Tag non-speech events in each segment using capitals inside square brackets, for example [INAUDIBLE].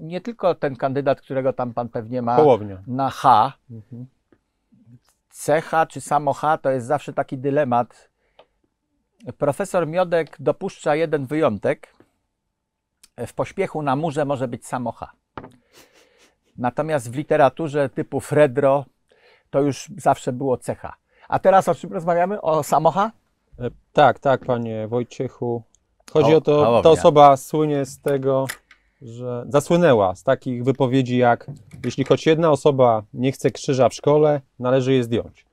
nie tylko ten kandydat, którego tam pan pewnie ma na H. Mhm. Cecha czy samo H to jest zawsze taki dylemat. Profesor Miodek dopuszcza jeden wyjątek. W pośpiechu na murze może być samo H. Natomiast w literaturze typu Fredro to już zawsze było cecha. A teraz o czym rozmawiamy? O samocha? E, tak, tak, panie Wojciechu. Chodzi o, o to, ta osoba słynie z tego, że zasłynęła z takich wypowiedzi jak jeśli choć jedna osoba nie chce krzyża w szkole, należy je zdjąć.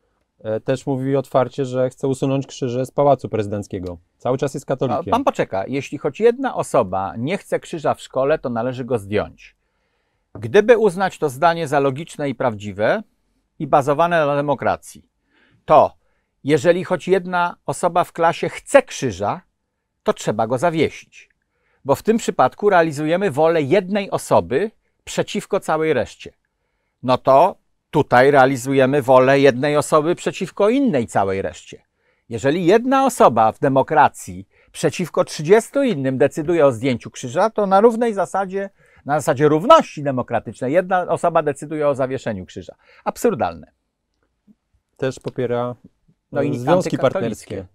E, też mówi otwarcie, że chce usunąć krzyże z Pałacu Prezydenckiego. Cały czas jest katolikiem. Pan poczeka. Jeśli choć jedna osoba nie chce krzyża w szkole, to należy go zdjąć. Gdyby uznać to zdanie za logiczne i prawdziwe i bazowane na demokracji, to jeżeli choć jedna osoba w klasie chce krzyża, to trzeba go zawiesić bo w tym przypadku realizujemy wolę jednej osoby przeciwko całej reszcie. No to tutaj realizujemy wolę jednej osoby przeciwko innej całej reszcie. Jeżeli jedna osoba w demokracji przeciwko 30 innym decyduje o zdjęciu krzyża, to na równej zasadzie, na zasadzie równości demokratycznej, jedna osoba decyduje o zawieszeniu krzyża. Absurdalne. Też popiera no e, związki partnerskie.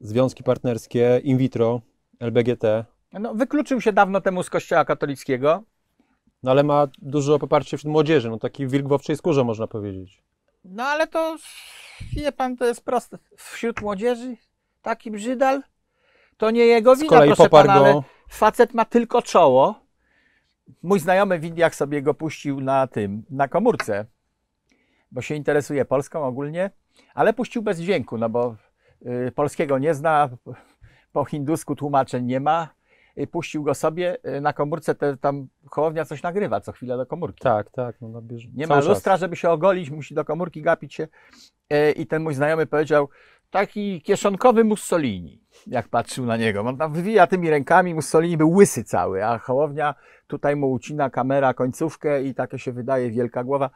Związki partnerskie in vitro LBGT. No, wykluczył się dawno temu z kościoła katolickiego. No ale ma dużo poparcie wśród młodzieży, no taki wilk w owczej skórze można powiedzieć. No ale to, wie pan, to jest proste. Wśród młodzieży taki brzydal, to nie jego wina, z proszę pana, go... ale facet ma tylko czoło. Mój znajomy w Indiach sobie go puścił na tym, na komórce, bo się interesuje Polską ogólnie, ale puścił bez dźwięku, no bo y, polskiego nie zna, po hindusku tłumaczeń nie ma, y, puścił go sobie, y, na komórce te, tam chołownia coś nagrywa co chwilę do komórki. Tak, tak. No, no, bierz... Nie ma lustra, żeby się ogolić, musi do komórki gapić się. Y, I ten mój znajomy powiedział, taki kieszonkowy Mussolini, jak patrzył na niego. On tam wywija tymi rękami, Mussolini był łysy cały, a chołownia tutaj mu ucina kamera końcówkę i takie się wydaje wielka głowa.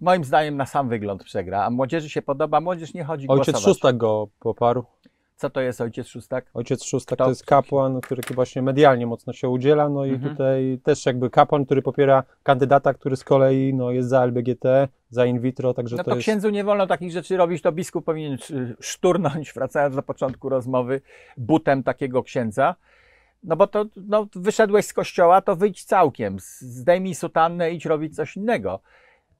Moim zdaniem na sam wygląd przegra, a młodzieży się podoba, młodzież nie chodzi Ojciec głosować. Ojciec Szóstak go poparł. Co to jest ojciec szóstak? Ojciec szóstak to, to jest kapłan, który właśnie medialnie mocno się udziela, no i mhm. tutaj też jakby kapłan, który popiera kandydata, który z kolei no, jest za LBGT, za in vitro, także no to, to jest... księdzu nie wolno takich rzeczy robić, to biskup powinien y, szturnąć, [LAUGHS] wracając do początku rozmowy, butem takiego księdza. No bo to no, wyszedłeś z kościoła, to wyjdź całkiem, zdejmij sutannę, idź robić coś innego.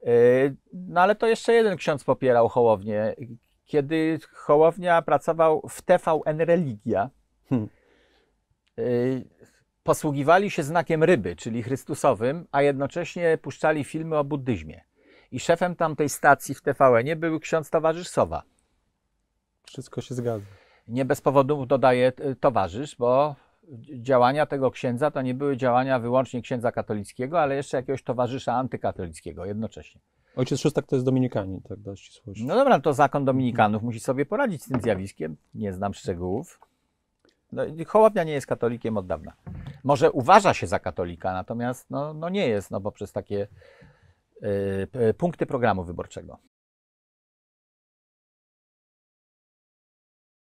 Y, no ale to jeszcze jeden ksiądz popierał Hołownię, kiedy Hołownia pracował w TVN Religia. Hmm. Y, posługiwali się znakiem ryby, czyli Chrystusowym, a jednocześnie puszczali filmy o buddyzmie. I szefem tamtej stacji w TVN był ksiądz towarzysz Sowa. Wszystko się zgadza. Nie bez powodu dodaję y, towarzysz, bo działania tego księdza to nie były działania wyłącznie księdza katolickiego, ale jeszcze jakiegoś towarzysza antykatolickiego jednocześnie. Ojciec Szustak to jest Dominikanin, tak dla ścisłości. No dobra, no to zakon mhm. Dominikanów musi sobie poradzić z tym zjawiskiem. Nie znam szczegółów. No, Hołownia nie jest katolikiem od dawna. Może uważa się za katolika, natomiast no, no nie jest, no bo przez takie y, punkty programu wyborczego.